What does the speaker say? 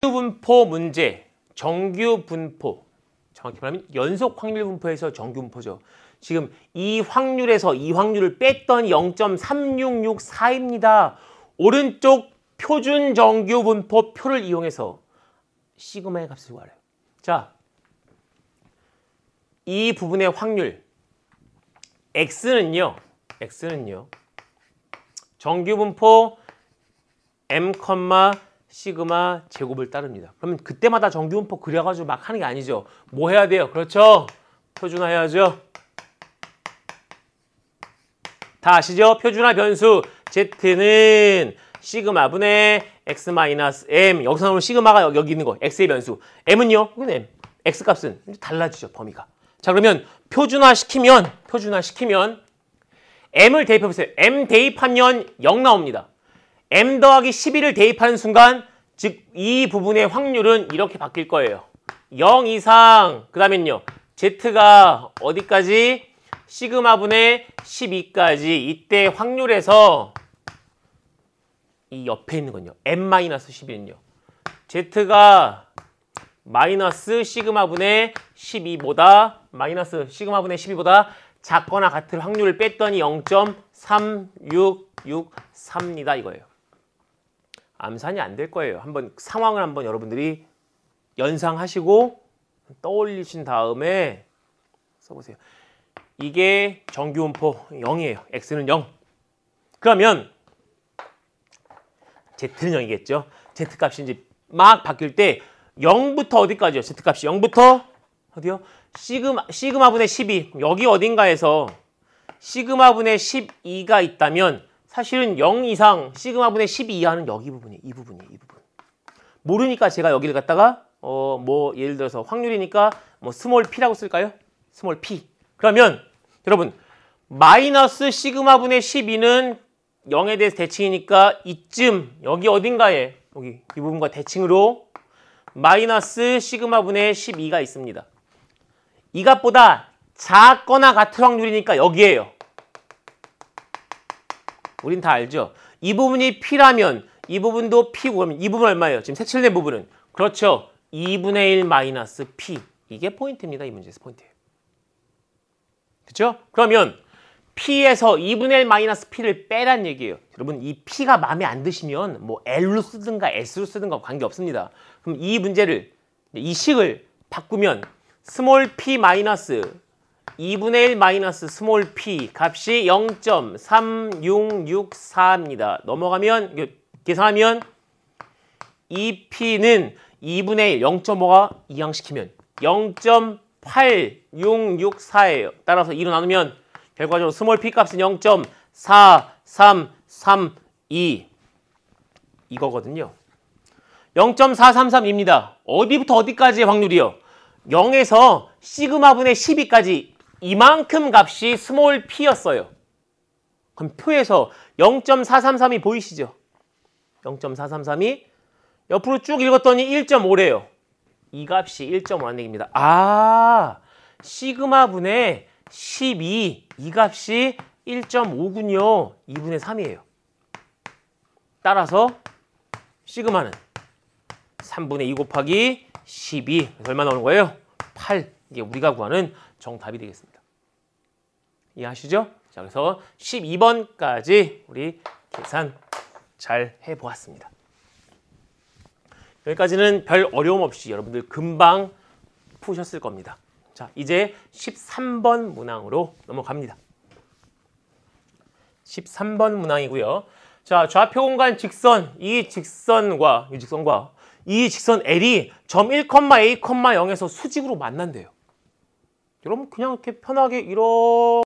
정규분포 문제, 정규분포 정확히 말하면 연속 확률 분포에서 정규 분포죠. 지금 이 확률에서 이 확률을 뺐던 0.3664입니다. 오른쪽 표준 정규 분포 표를 이용해서 시그마의 값을 구하래요. 자, 이 부분의 확률 x는요. x는요. 정규 분포 m, 시그마 제곱을 따릅니다. 그러면 그때마다 정규분포 그려가지고 막 하는 게 아니죠. 뭐 해야 돼요? 그렇죠. 표준화해야죠. 다 아시죠? 표준화 변수 z는 시그마 분의 x 마이너스 m 여기서 나오는 시그마가 여기 있는 거 x의 변수 m은요? 이건 m x 값은 달라지죠 범위가 자 그러면 표준화 시키면 표준화 시키면 m을 대입해보세요 m 대입하면 0 나옵니다 m 더하기 11을 대입하는 순간 즉 이 부분의 확률은 이렇게 바뀔 거예요. 0 이상 그 다음엔요. z가 어디까지? 시그마분의 12까지 이때 확률에서 이 옆에 있는 건요. n-11은요. z가 마이너스 시그마분의 12보다 마이너스 시그마분의 12보다 작거나 같을 확률을 뺐더니 0 3 6 6 3입니다 이거예요. 암산이 안 될 거예요. 한번 상황을 한번 여러분들이 연상하시고 떠올리신 다음에 써보세요. 이게 정규분포 0이에요. x는 0. 그러면 z는 0이겠죠. z값이 이제 막 바뀔 때 0부터 어디까지요? z값이 0부터 어디요? 시그마, 시그마분의 12. 여기 어딘가에서 시그마분의 12가 있다면 사실은 0 이상 시그마분의 12 이하는 여기 부분이 에요이 부분이 에요이 부분. 모르니까 제가 여기를 갖다가 어 뭐 예를 들어서 확률이니까 뭐 스몰 p라고 쓸까요? 스몰 p. 그러면 여러분 마이너스 시그마분의 12는 0에 대해서 대칭이니까 이쯤 여기 어딘가에 여기 이 부분과 대칭으로 마이너스 시그마분의 12가 있습니다. 이 값보다 작거나 같은 확률이니까 여기에요. 우린 다 알죠. 이 부분이 P라면 이 부분도 P고 그러면 이 부분 얼마예요? 지금 색칠된 부분은. 그렇죠. 2분의 1 마이너스 P. 이게 포인트입니다. 이 문제에서 포인트예요. 그렇죠? 그러면 P에서 2분의 1 마이너스 P를 빼란 얘기예요. 여러분 이 P가 마음에 안 드시면 뭐 L로 쓰든가 S로 쓰든가 관계없습니다. 그럼 이 문제를 이 식을 바꾸면 스몰 p 마이너스 2분의 1 마이너스 스몰 p 값이 0.3664입니다. 넘어가면 계산하면 2p는 2분의 1 0.5가 이항시키면 0.8664예요. 따라서 2로 나누면 결과적으로 스몰 p 값은 0.4332 이거거든요. 0.433입니다. 어디부터 어디까지의 확률이요? 0에서 시그마분의 12까지 이만큼 값이 스몰 p였어요. 그럼 표에서 0.433이 보이시죠? 0.433이 옆으로 쭉 읽었더니 1.5래요. 이 값이 1.5란 얘기입니다. 아, 시그마 분의 12, 이 값이 1.5군요. 2분의 3이에요. 따라서 시그마는 3분의 2 곱하기 12. 얼마 나오는 거예요? 8. 이게 우리가 구하는 정답이 되겠습니다. 이해하시죠? 자, 그래서 12번까지 우리 계산 잘 해보았습니다. 여기까지는 별 어려움 없이 여러분들 금방 푸셨을 겁니다. 자, 이제 13번 문항으로 넘어갑니다. 13번 문항이고요. 자, 좌표 공간 직선 이 직선과 이 직선과 이 직선 L이 점 1,A,0에서 수직으로 만난대요. 그럼 그냥 이렇게 편하게 이런